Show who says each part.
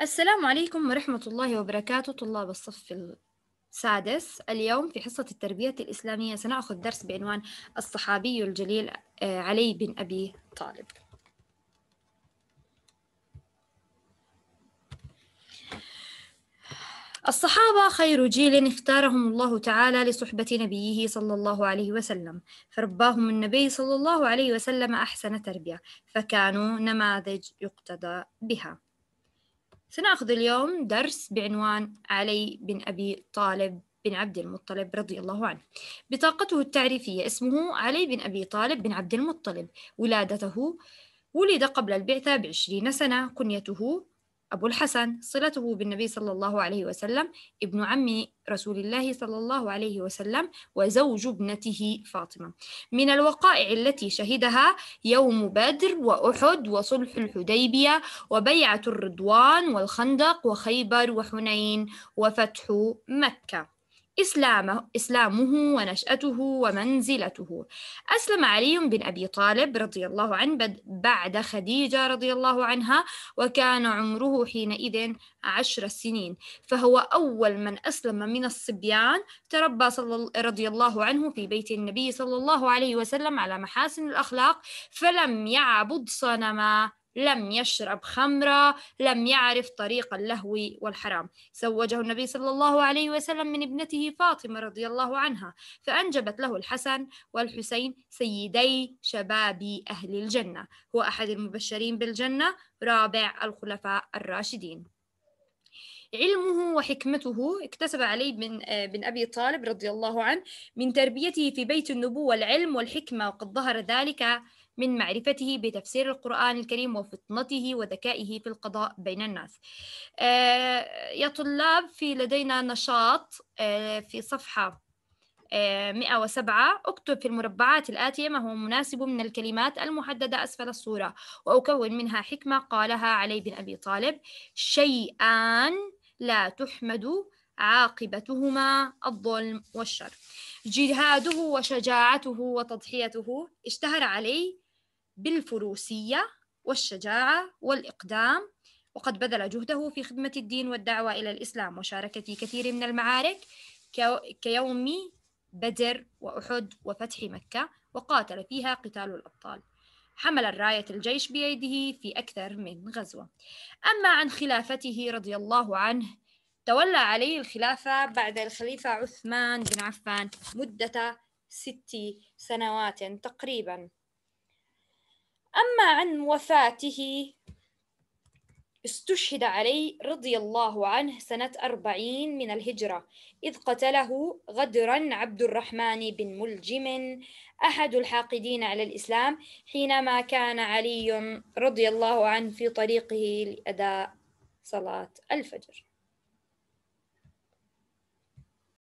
Speaker 1: السلام عليكم ورحمة الله وبركاته طلاب الصف السادس اليوم في حصة التربية الإسلامية سنأخذ درس بعنوان الصحابي الجليل آه، علي بن أبي طالب الصحابة خير جيل اختارهم الله تعالى لصحبة نبيه صلى الله عليه وسلم فرباهم النبي صلى الله عليه وسلم أحسن تربية فكانوا نماذج يقتدى بها سنأخذ اليوم درس بعنوان علي بن أبي طالب بن عبد المطلب رضي الله عنه بطاقته التعريفية اسمه علي بن أبي طالب بن عبد المطلب ولادته ولد قبل البعثة بعشرين سنة كنيته أبو الحسن صلته بالنبي صلى الله عليه وسلم ابن عم رسول الله صلى الله عليه وسلم وزوج ابنته فاطمة من الوقائع التي شهدها يوم بدر وأحد وصلح الحديبية وبيعة الرضوان والخندق وخيبر وحنين وفتح مكة إسلامه, إسلامه ونشأته ومنزلته أسلم علي بن أبي طالب رضي الله عنه بعد خديجة رضي الله عنها وكان عمره حينئذ عشر سنين فهو أول من أسلم من الصبيان تربى صلى رضي الله عنه في بيت النبي صلى الله عليه وسلم على محاسن الأخلاق فلم يعبد صنما لم يشرب خمرا لم يعرف طريق اللهو والحرام زوجه النبي صلى الله عليه وسلم من ابنته فاطمة رضي الله عنها فأنجبت له الحسن والحسين سيدي شباب أهل الجنة هو أحد المبشرين بالجنة رابع الخلفاء الراشدين علمه وحكمته اكتسب علي بن آه، بن ابي طالب رضي الله عنه من تربيته في بيت النبوه العلم والحكمه وقد ظهر ذلك من معرفته بتفسير القرآن الكريم وفطنته وذكائه في القضاء بين الناس آه، يا طلاب في لدينا نشاط آه، في صفحة 107 آه، اكتب في المربعات الآتية ما هو مناسب من الكلمات المحددة أسفل الصورة وأكون منها حكمة قالها علي بن أبي طالب شيئان لا تحمد عاقبتهما الظلم والشر جهاده وشجاعته وتضحيته اشتهر علي بالفروسية والشجاعة والإقدام وقد بذل جهده في خدمة الدين والدعوة إلى الإسلام وشارك في كثير من المعارك كيوم بدر وأحد وفتح مكة وقاتل فيها قتال الأبطال حمل الراية الجيش بيده في أكثر من غزوة أما عن خلافته رضي الله عنه تولى عليه الخلافة بعد الخليفة عثمان بن عفان مدة ست سنوات تقريباً أما عن وفاته استشهد علي رضي الله عنه سنة أربعين من الهجرة إذ قتله غدرا عبد الرحمن بن ملجم أحد الحاقدين على الإسلام حينما كان علي رضي الله عنه في طريقه لأداء صلاة الفجر